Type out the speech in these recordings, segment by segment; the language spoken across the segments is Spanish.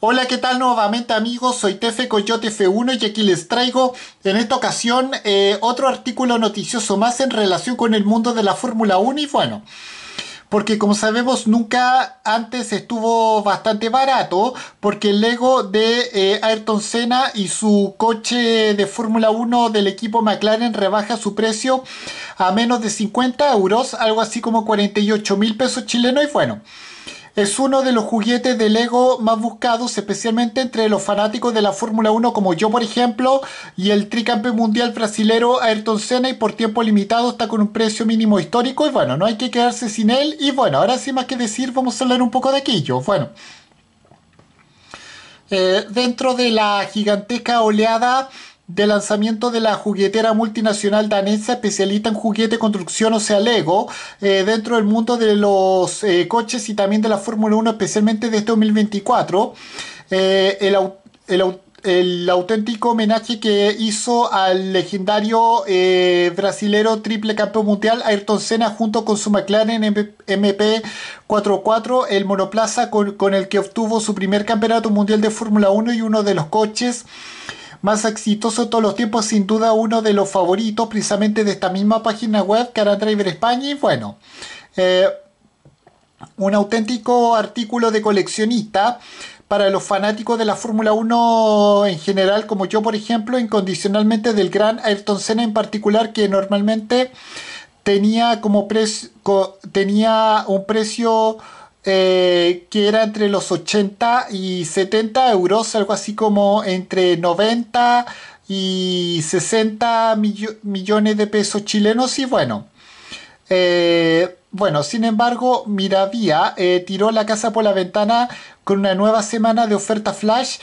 Hola, ¿qué tal nuevamente amigos? Soy Tefe Coyote F1 y aquí les traigo en esta ocasión eh, otro artículo noticioso más en relación con el mundo de la Fórmula 1 y bueno, porque como sabemos nunca antes estuvo bastante barato porque el Lego de eh, Ayrton Senna y su coche de Fórmula 1 del equipo McLaren rebaja su precio a menos de 50 euros, algo así como 48 mil pesos chilenos y bueno es uno de los juguetes de Lego más buscados, especialmente entre los fanáticos de la Fórmula 1 como yo, por ejemplo, y el tricampeón mundial brasilero Ayrton Senna y por tiempo limitado está con un precio mínimo histórico y bueno, no hay que quedarse sin él y bueno, ahora sin más que decir vamos a hablar un poco de aquello. Bueno, eh, dentro de la gigantesca oleada de lanzamiento de la juguetera multinacional danesa especialista en juguete, construcción, o sea, Lego, eh, dentro del mundo de los eh, coches y también de la Fórmula 1, especialmente de este 2024. Eh, el, auténtico homenaje que hizo al legendario brasilero triple campeón mundial Ayrton Senna junto con su McLaren MP44, el monoplaza con el que obtuvo su primer campeonato mundial de Fórmula 1 y uno de los coches más exitoso todos los tiempos, sin duda uno de los favoritos precisamente de esta misma página web, Cara Driver España. Y bueno, eh, un auténtico artículo de coleccionista para los fanáticos de la Fórmula 1 en general, como yo por ejemplo, incondicionalmente del gran Ayrton Senna en particular, que normalmente tenía como precio tenía un precio eh, que era entre los 80 y 70 euros, algo así como entre 90 y 60 millones de pesos chilenos y bueno. Eh, bueno, sin embargo, Miravía eh, tiró la casa por la ventana con una nueva semana de oferta flash,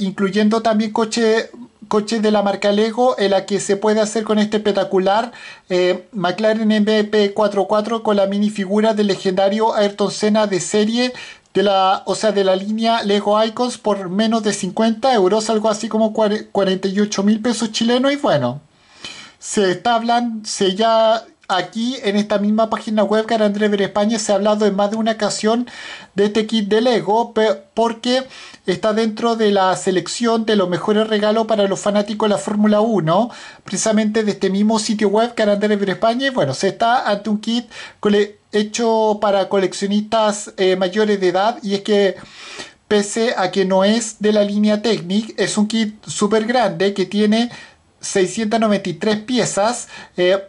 incluyendo también coche Coche de la marca Lego en eh, la que se puede hacer con este espectacular eh, McLaren MP44 con la minifigura del legendario Ayrton Senna de serie de la, o sea, de la línea Lego Icons por menos de 50 euros, algo así como 48 mil pesos chilenos y bueno, se está hablando, se ya aquí en esta misma página web Carandrever Ver España se ha hablado en más de una ocasión de este kit de Lego porque está dentro de la selección de los mejores regalos para los fanáticos de la Fórmula 1 precisamente de este mismo sitio web Carandrever Ver España y bueno se está ante un kit hecho para coleccionistas eh, mayores de edad y es que pese a que no es de la línea Technic es un kit súper grande que tiene 693 piezas eh,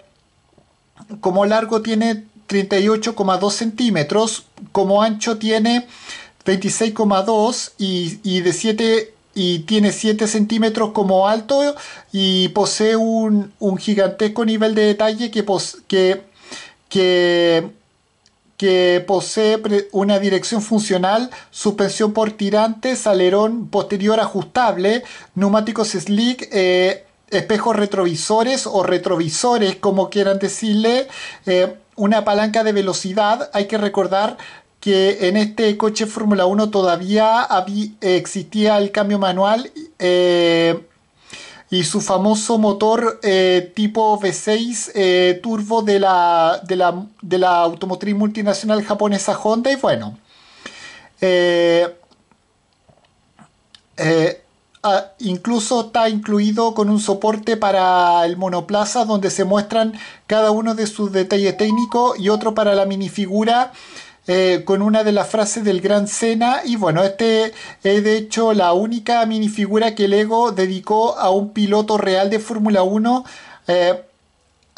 como largo tiene 38,2 centímetros, como ancho tiene 26,2 y, de 7 y tiene 7 centímetros como alto y posee un, gigantesco nivel de detalle que, que, que, posee una dirección funcional, suspensión por tirantes, alerón posterior ajustable, neumáticos slick, eh, espejos retrovisores o retrovisores, como quieran decirle, eh, una palanca de velocidad. Hay que recordar que en este coche Fórmula 1 todavía existía el cambio manual eh, y su famoso motor eh, tipo V6 turbo de la, de, la, de la automotriz multinacional japonesa Honda. Y bueno. Eh, Incluso está incluido con un soporte para el monoplaza donde se muestran cada uno de sus detalles técnicos y otro para la minifigura eh, con una de las frases del Gran Cena. Y bueno, este es de hecho la única minifigura que Lego dedicó a un piloto real de Fórmula 1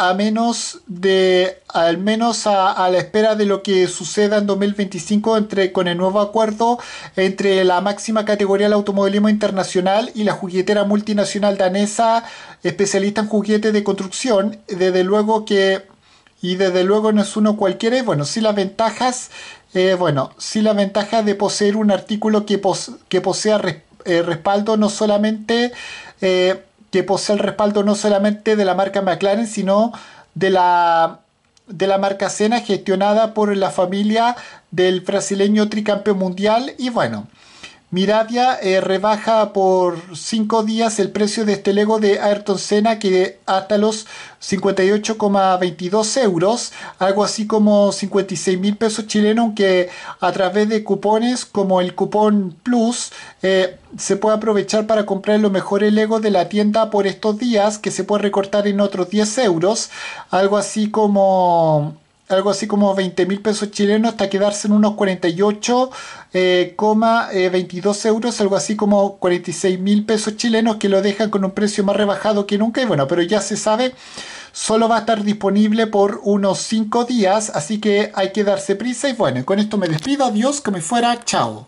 a menos de, al menos a, la espera de lo que suceda en 2025 entre, con el nuevo acuerdo entre la máxima categoría del automovilismo internacional y la juguetera multinacional danesa especialista en juguetes de construcción. Desde luego que, y desde luego no es uno cualquiera, bueno, sí las ventajas, eh, bueno, sí la ventaja de poseer un artículo que, que posea eh, respaldo no solamente... Eh, que posee el respaldo no solamente de la marca McLaren, sino de la, de la marca Sena, gestionada por la familia del brasileño tricampeón mundial. Y bueno, Miradia eh, rebaja por 5 días el precio de este Lego de Ayrton Senna que hasta los 58,22 euros, algo así como 56 mil pesos chilenos que a través de cupones como el cupón Plus eh, se puede aprovechar para comprar los mejores Lego de la tienda por estos días que se puede recortar en otros 10 euros, algo así como algo así como 20 mil pesos chilenos hasta quedarse en unos 48,22 eh, eh, euros, algo así como 46 mil pesos chilenos que lo dejan con un precio más rebajado que nunca. Y bueno, pero ya se sabe, solo va a estar disponible por unos 5 días, así que hay que darse prisa. Y bueno, con esto me despido, adiós, que me fuera, chao.